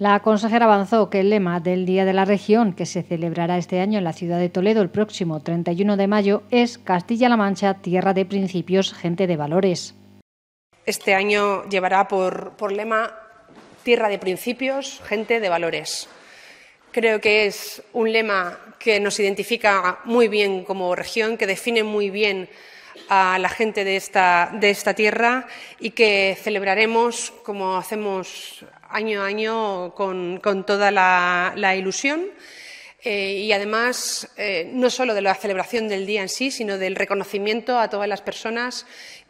La consejera avanzó que el lema del Día de la Región, que se celebrará este año en la ciudad de Toledo el próximo 31 de mayo, es Castilla-La Mancha, tierra de principios, gente de valores. Este año llevará por, lema tierra de principios, gente de valores. Creo que es un lema que nos identifica muy bien como región, que define muy bien a la gente de esta, de esta tierra y que celebraremos, como hacemos año a año con, toda la, ilusión. Eh, y además, eh, no solo de la celebración del día en sí, sino del reconocimiento a todas las personas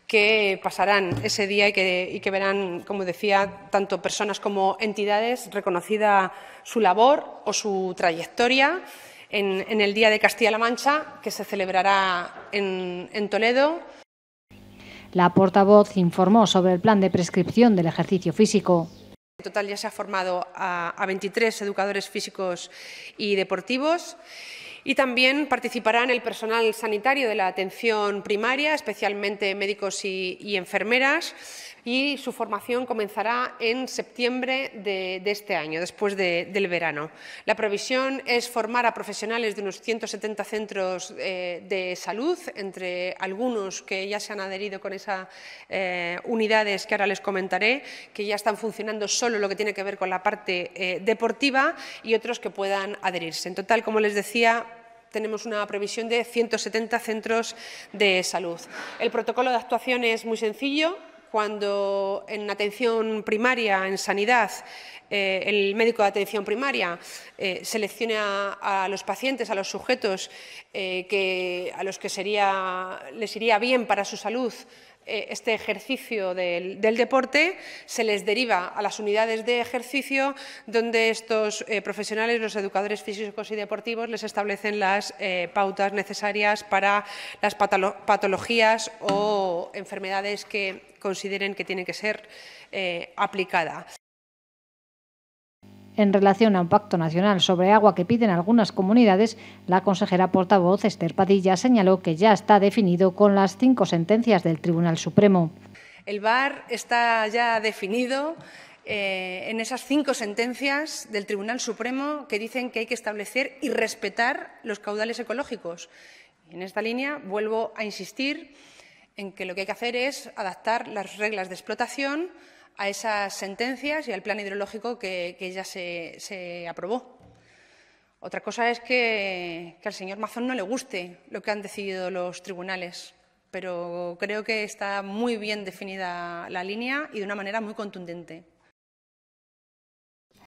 que pasarán ese día y que, verán, como decía, tanto personas como entidades reconocida su labor o su trayectoria en, el Día de Castilla-La Mancha, que se celebrará en Toledo. La portavoz informó sobre el plan de prescripción del ejercicio físico. En total ya se ha formado a, a 23 educadores físicos y deportivos. Y también participarán el personal sanitario de la atención primaria, especialmente médicos y, enfermeras, y su formación comenzará en septiembre de, este año, después del verano. La previsión es formar a profesionales de unos 170 centros eh, de salud, entre algunos que ya se han adherido con esas eh, unidades que ahora les comentaré, que ya están funcionando solo lo que tiene que ver con la parte eh, deportiva, y otros que puedan adherirse. En total, como les decía, tenemos una previsión de 170 centros de salud. El protocolo de actuación es muy sencillo. Cuando en atención primaria, en sanidad, eh, el médico de atención primaria eh, selecciona a, los pacientes, a los sujetos eh, a los que les iría bien para su salud eh, este ejercicio del, deporte, se les deriva a las unidades de ejercicio donde estos eh, profesionales, los educadores físicos y deportivos, les establecen las eh, pautas necesarias para las patologías o enfermedades que consideren que tienen que ser aplicadas en relación a un pacto nacional sobre agua que piden algunas comunidades, la consejera portavoz Esther Padilla señaló que ya está definido con las cinco sentencias del Tribunal Supremo. El VAR está ya definido eh, en esas cinco sentencias del Tribunal Supremo que dicen que hay que establecer y respetar los caudales ecológicos. en esta línea vuelvo a insistir en que lo que hay que hacer es adaptar las reglas de explotación a esas sentencias y al plan hidrológico que, ya se, aprobó. Otra cosa es que, que al señor Mazón no le guste lo que han decidido los tribunales, pero creo que está muy bien definida la línea y de una manera muy contundente.